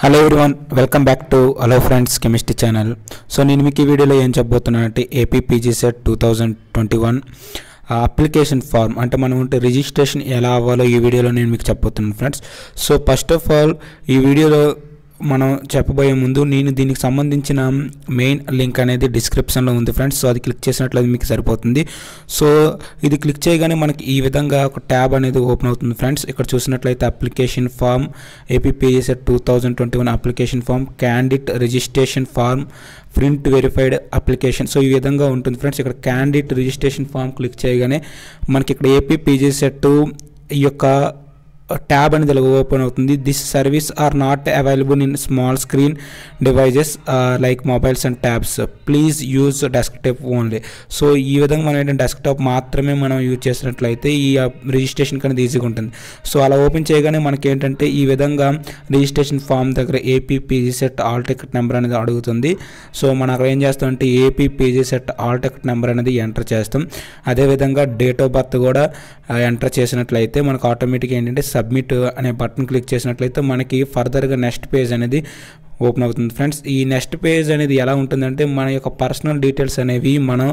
hello everyone welcome back to hello friends chemistry channel so నేను మీకు ఈ వీడియోలో ఏం చెప్పబోతున్నానంటే AP PG CET two thousand twenty one application form అంటే మనం ఉంటే రిజిస్ట్రేషన్ ఎలా అవ్వాలో ఈ వీడియోలో నేను మీకు చెప్పబోతున్నాను friends so first of all ఈ వీడియోలో మనం చెప్పబోయే ముందు నేను దీనికి సంబంధించిన మెయిన్ లింక్ అనేది డిస్క్రిప్షన్లో ఉంది ఫ్రెండ్స్ సో అది క్లిక్ చేసినట్లయితే మీకు సరిపోతుంది సో ఇది క్లిక్ చేయగానే మనకి ఈ విధంగా ఒక ట్యాబ్ అనేది ఓపెన్ అవుతుంది ఫ్రెండ్స్ ఇక్కడ చూసినట్లయితే application form APPS two thousand twenty one application form candidate registration form print verified application so ఈ విధంగా ఉంటుంది ఫ్రెండ్స్ ఇక్కడ క్యాండిడేట్ రిజిస్ట్రేషన్ ఫామ్ క్లిక్ చేయగానే మనకి ఇక్కడ ఏపీ పీజీసెట్ ఈ యొక్క ట్యాబ్ అనేది ఇలా ఓపెన్ అవుతుంది this service are not available in small screen devices like mobiles and tabs please use desktop only so ఈ విధంగా మనం ఏంటంటే డెస్క్టాప్ మాత్రమే మనం యూజ్ చేసినట్లయితే ఈ రిజిస్ట్రేషన్ అనేది ఈజీగా ఉంటుంది సో అలా ఓపెన్ చేయగానే మనకి ఏంటంటే ఈ విధంగా రిజిస్ట్రేషన్ ఫామ్ దగ్గర APPG CET hall ticket number అనేది అడుగుతుంది సో మనం అక్కడ ఏం చేస్తామంటే APPG CET hall ticket number అనేది ఎంటర్ చేస్తాం అదేవిధంగా డేట్ ఆఫ్ బర్త్ కూడా ఎంటర్ uh, చేసినట్లయితే మనకు ఆటోమేటిక్గా ఏంటంటే సబ్మిట్ అనే బటన్ క్లిక్ చేసినట్లయితే మనకి ఫర్దర్గా నెక్స్ట్ పేజ్ అనేది ఓపెన్ అవుతుంది ఫ్రెండ్స్ ఈ నెక్స్ట్ పేజ్ అనేది ఎలా ఉంటుందంటే మన యొక్క పర్సనల్ డీటెయిల్స్ అనేవి మనం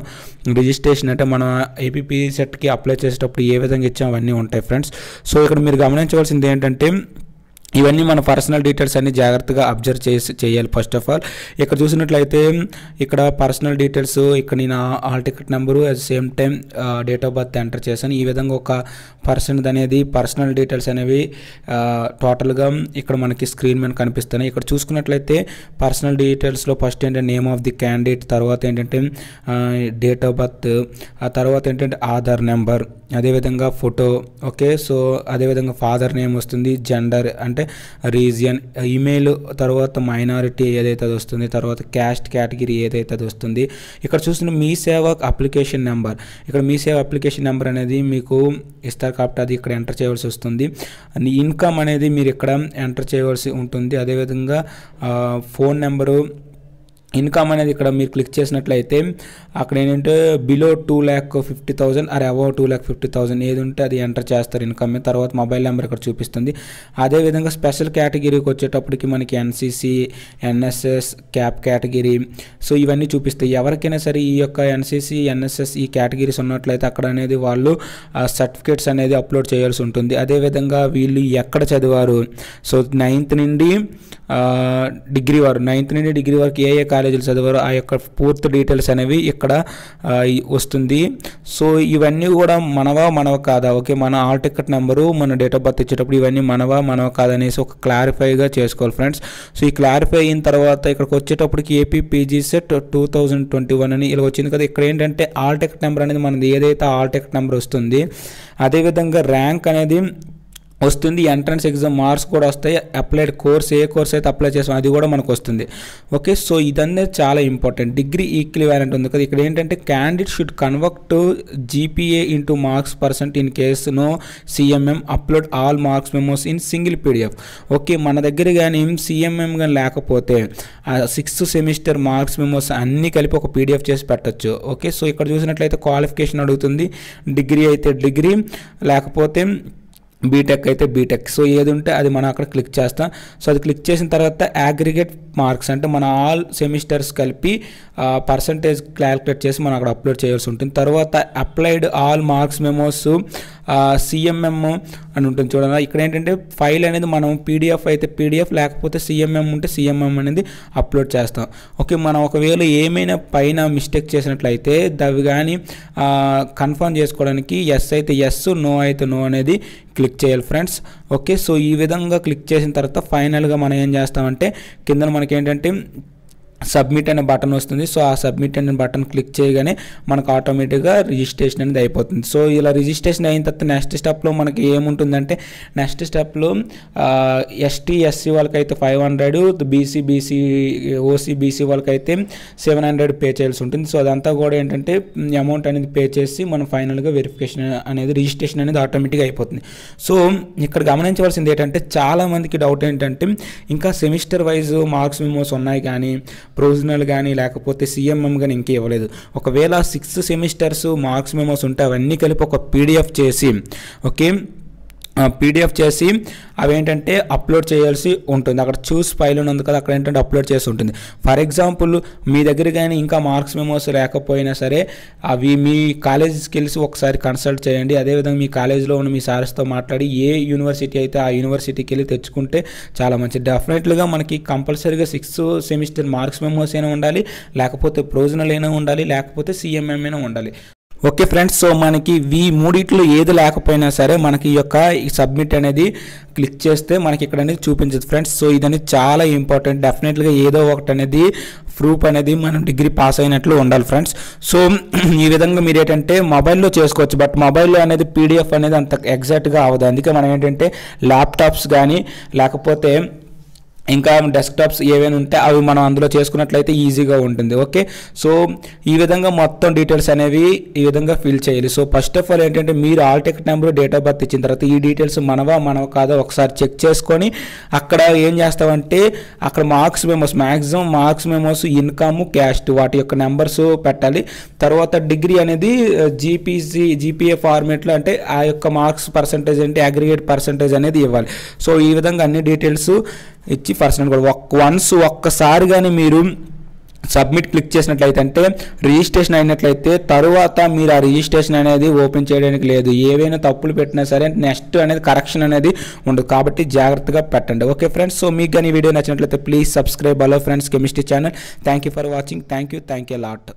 రిజిస్ట్రేషన్ అంటే మన ఏపీపీ సెట్కి అప్లై చేసేటప్పుడు ఏ విధంగా ఇచ్చామో అవన్నీ ఉంటాయి ఫ్రెండ్స్ సో ఇక్కడ మీరు గమనించవలసింది ఏంటంటే ఇవన్నీ మన పర్సనల్ డీటెయిల్స్ అన్ని జాగ్రత్తగా అబ్జర్వ్ చేసి చేయాలి ఫస్ట్ ఆఫ్ ఆల్ ఇక్కడ చూసినట్లయితే ఇక్కడ పర్సనల్ డీటెయిల్స్ ఇక్కడ నేను hall ticket number at same time date of birth enter చేశాను ఈ విధంగా ఒక పర్సన్ అనేది పర్సనల్ డీటెయిల్స్ అనేవి టోటల్గా ఇక్కడ మనకి స్క్రీన్ మీద కనిపిస్తున్నాయి ఇక్కడ చూసుకున్నట్లయితే పర్సనల్ డీటెయిల్స్లో ఫస్ట్ ఏంటంటే నేమ్ ఆఫ్ ది క్యాండిడేట్ తర్వాత ఏంటంటే డేట్ ఆఫ్ బర్త్ ఆ తర్వాత ఏంటంటే ఆధార్ నెంబర్ అదేవిధంగా ఫోటో ఓకే సో అదేవిధంగా ఫాదర్ నేమ్ వస్తుంది జెండర్ అంటే అంటే రీజియన్ ఈమెయిల్ తర్వాత మైనారిటీ ఏదైతే అది వస్తుంది తర్వాత క్యాస్ట్ కేటగిరీ ఏదైతే అది వస్తుంది ఇక్కడ చూసిన మీ సేవ అప్లికేషన్ నెంబర్ ఇక్కడ మీ సేవ అప్లికేషన్ నెంబర్ అనేది మీకు ఇస్తారు కాబట్టి అది ఇక్కడ ఎంటర్ చేయవలసి వస్తుంది ఇన్కమ్ అనేది మీరు ఇక్కడ ఎంటర్ చేయవలసి ఉంటుంది అదేవిధంగా ఫోన్ నెంబరు ఇన్కమ్ అనేది ఇక్కడ మీరు క్లిక్ చేసినట్లయితే అక్కడ ఏంటంటే below two lakh fifty thousand అరే above two lakh fifty thousand ఏది ఉంటే అది ఎంటర్ చేస్తారు ఇన్కమ్ తర్వాత మొబైల్ నెంబర్ ఇక్కడ చూపిస్తుంది అదేవిధంగా స్పెషల్ కేటగిరీకి వచ్చేటప్పటికి మనకి NCC NSS CAP category so ఇవన్నీ చూపిస్తాయి ఎవరికైనా సరే ఈ యొక్క ఎన్సీసీ ఎన్ఎస్ఎస్ ఈ కేటగిరీస్ ఉన్నట్లయితే అక్కడ అనేది వాళ్ళు సర్టిఫికేట్స్ అనేది అప్లోడ్ చేయాల్సి ఉంటుంది అదేవిధంగా వీళ్ళు ఎక్కడ చదివారు సో నైన్త్ నుండి డిగ్రీ వారు నైన్త్ నుండి డిగ్రీ వరకు ఏ ఏ కాలేజీలు చదివారు ఆ యొక్క పూర్తి డీటెయిల్స్ అనేవి ఇక్కడ వస్తుంది సో ఇవన్నీ కూడా మనవా మనవ కాదా ఓకే మన ఆల్ టికెట్ నెంబరు మన డేట్ ఆఫ్ బర్త్ ఇచ్చేటప్పుడు ఇవన్నీ మనవా మనవ కాదనేసి ఒక క్లారిఫైగా చేసుకోవాలి ఫ్రెండ్స్ సో ఈ క్లారిఫై అయిన తర్వాత ఇక్కడికి వచ్చేటప్పటికి AP PG CET two thousand twenty one అని ఇలా వచ్చింది కదా ఇక్కడ ఏంటంటే ఆల్ టికెట్ నెంబర్ అనేది మనది ఏదైతే ఆల్ టికెట్ నెంబర్ వస్తుంది అదేవిధంగా ర్యాంక్ అనేది వస్తుంది ఎంట్రన్స్ ఎగ్జామ్ మార్క్స్ కూడా వస్తాయి అప్లైడ్ కోర్స్ ఏ కోర్స్ అయితే అప్లై చేసాం అది కూడా మనకు వస్తుంది ఓకే సో ఇదన్నీ చాలా ఇంపార్టెంట్ డిగ్రీ ఈక్వల్ వ్యాలెంట్ ఉంది కదా ఇక్కడ ఏంటంటే candidate should convert to GPA into marks percent in case no CMM upload all marks memos in single PDF okay మన దగ్గర కానీ సిఎంఎం కానీ లేకపోతే సిక్స్త్ సెమిస్టర్ మార్క్స్ మెమోస్ అన్నీ కలిపి ఒక పీడిఎఫ్ చేసి పెట్టచ్చు ఓకే సో ఇక్కడ చూసినట్లయితే క్వాలిఫికేషన్ అడుగుతుంది డిగ్రీ అయితే డిగ్రీ లేకపోతే బీటెక్ అయితే బీటెక్ సో ఏది ఉంటే అది మనం అక్కడ క్లిక్ చేస్తాం సో అది క్లిక్ చేసిన తర్వాత అగ్రిగేట్ మార్క్స్ అంటే మన ఆల్ సెమిస్టర్స్ కలిపి పర్సంటేజ్ క్యాలిక్యులేట్ చేసి మనం అక్కడ అప్లోడ్ చేయాల్సి ఉంటుంది తర్వాత applied all marks memos CMM అని ఉంటుంది చూడండి ఇక్కడ ఏంటంటే ఫైల్ అనేది మనం పీడిఎఫ్ అయితే పీడిఎఫ్ లేకపోతే సిఎంఎం ఉంటే సిఎంఎం అనేది అప్లోడ్ చేస్తాం ఓకే మనం ఒకవేళ ఏమైనా పైన మిస్టేక్ చేసినట్లయితే అవి కానీ కన్ఫర్మ్ చేసుకోవడానికి ఎస్ అయితే ఎస్ నో అయితే నో అనేది క్లిక్ చేయాలి ఫ్రెండ్స్ ఓకే సో ఈ విధంగా క్లిక్ చేసిన తర్వాత ఫైనల్గా మనం ఏం చేస్తామంటే కింద మనకేంటంటే సబ్మిట్ అనే బటన్ వస్తుంది సో ఆ సబ్మిట్ అనే బటన్ క్లిక్ చేయగానే మనకు ఆటోమేటిక్గా రిజిస్ట్రేషన్ అనేది అయిపోతుంది సో ఇలా రిజిస్ట్రేషన్ అయిన తర్వాత నెక్స్ట్ స్టెప్లో మనకి ఏముంటుందంటే నెక్స్ట్ స్టెప్లో ఎస్టీ ఎస్సీ వాళ్ళకైతే five hundred BC BC OC BC వాళ్ళకైతే సెవెన్ హండ్రెడ్ పే చేయాల్సి ఉంటుంది సో అదంతా కూడా ఏంటంటే అమౌంట్ అనేది పే చేసి మనం ఫైనల్గా వెరిఫికేషన్ అనేది రిజిస్ట్రేషన్ అనేది ఆటోమేటిక్గా అయిపోతుంది సో ఇక్కడ గమనించవలసింది ఏంటంటే చాలామందికి డౌట్ ఏంటంటే ఇంకా సెమిస్టర్ వైజ్ మార్క్స్ మెమోస్ ఉన్నాయి కానీ ప్రొవిజనల్ కానీ లేకపోతే సీఎంఎం కానీ ఇంకే ఇవ్వలేదు ఒకవేళ సిక్స్త్ సెమిస్టర్స్ మార్క్స్ మెమోస్ ఉంటే అవన్నీ కలిపి ఒక పీడిఎఫ్ చేసి ఓకే పీడిఎఫ్ చేసి అవేంటంటే అప్లోడ్ చేయాల్సి ఉంటుంది అక్కడ చూస్ ఫైల్ ఉంది కదా అక్కడ ఏంటంటే అప్లోడ్ చేసి ఉంటుంది ఫర్ ఎగ్జాంపుల్ మీ దగ్గర కానీ ఇంకా మార్క్స్ మెమోస్ లేకపోయినా సరే అవి మీ కాలేజ్ స్కిల్స్ ఒకసారి కన్సల్ట్ చేయండి అదేవిధంగా మీ కాలేజ్లో ఉన్న మీ సార్స్తో మాట్లాడి ఏ యూనివర్సిటీ అయితే ఆ యూనివర్సిటీకి వెళ్ళి తెచ్చుకుంటే చాలా మంచిది డెఫినెట్లుగా మనకి కంపల్సరీగా సిక్స్త్ సెమిస్టర్ మార్క్స్ మెమోస్ అయినా ఉండాలి లేకపోతే ప్రొవిజనల్ అయినా ఉండాలి లేకపోతే సిఎంఎం అయినా ఉండాలి ఓకే ఫ్రెండ్స్ సో మనకి ఈ మూడిట్లో ఏది లేకపోయినా సరే మనకి ఈ యొక్క సబ్మిట్ అనేది క్లిక్ చేస్తే మనకి ఇక్కడ అనేది చూపించదు ఫ్రెండ్స్ సో ఇది అనేది చాలా ఇంపార్టెంట్ డెఫినెట్గా ఏదో ఒకటి అనేది ప్రూఫ్ అనేది మనం డిగ్రీ పాస్ అయినట్లు ఉండాలి ఫ్రెండ్స్ సో ఈ విధంగా మీరు ఏంటంటే మొబైల్లో చేసుకోవచ్చు బట్ మొబైల్లో అనేది పీడిఎఫ్ అనేది అంత ఎగ్జాక్ట్గా అవ్వదు అందుకే మనం ఏంటంటే ల్యాప్టాప్స్ కానీ లేకపోతే ఇంకా డెస్క్టాప్స్ ఏవైనా ఉంటే అవి మనం అందులో చేసుకున్నట్లయితే ఈజీగా ఉంటుంది ఓకే సో ఈ విధంగా మొత్తం డీటెయిల్స్ అనేవి ఈ విధంగా ఫిల్ చేయాలి సో ఫస్ట్ ఆఫ్ ఆల్ ఏంటంటే మీరు hall ticket number date of birth ఇచ్చిన తర్వాత ఈ డీటెయిల్స్ మనవా మనవ కాదా ఒకసారి చెక్ చేసుకొని అక్కడ ఏం చేస్తామంటే అక్కడ marks memos maximum marks memos income caste వాటి యొక్క నెంబర్స్ పెట్టాలి తర్వాత డిగ్రీ అనేది జీపీసీ జీపీఏ ఫార్మేట్లో అంటే ఆ యొక్క మార్క్స్ పర్సంటేజ్ అంటే అగ్రిగేట్ పర్సంటేజ్ అనేది ఇవ్వాలి సో ఈ విధంగా అన్ని డీటెయిల్స్ ఇచ్చి పర్సనల్ కూడా ఒక్క వన్స్ ఒక్కసారి కానీ మీరు సబ్మిట్ క్లిక్ చేసినట్లయితే అంటే రిజిస్ట్రేషన్ అయినట్లయితే తరువాత మీరు ఆ రిజిస్ట్రేషన్ అనేది ఓపెన్ చేయడానికి లేదు ఏవైనా తప్పులు పెట్టినా సరే నెక్స్ట్ అనేది కరెక్షన్ అనేది ఉండదు కాబట్టి జాగ్రత్తగా పెట్టండి ఓకే ఫ్రెండ్స్ సో మీకు కానీ వీడియో నచ్చినట్లయితే please subscribe hello friends chemistry channel thank you for watching thank you thank you lot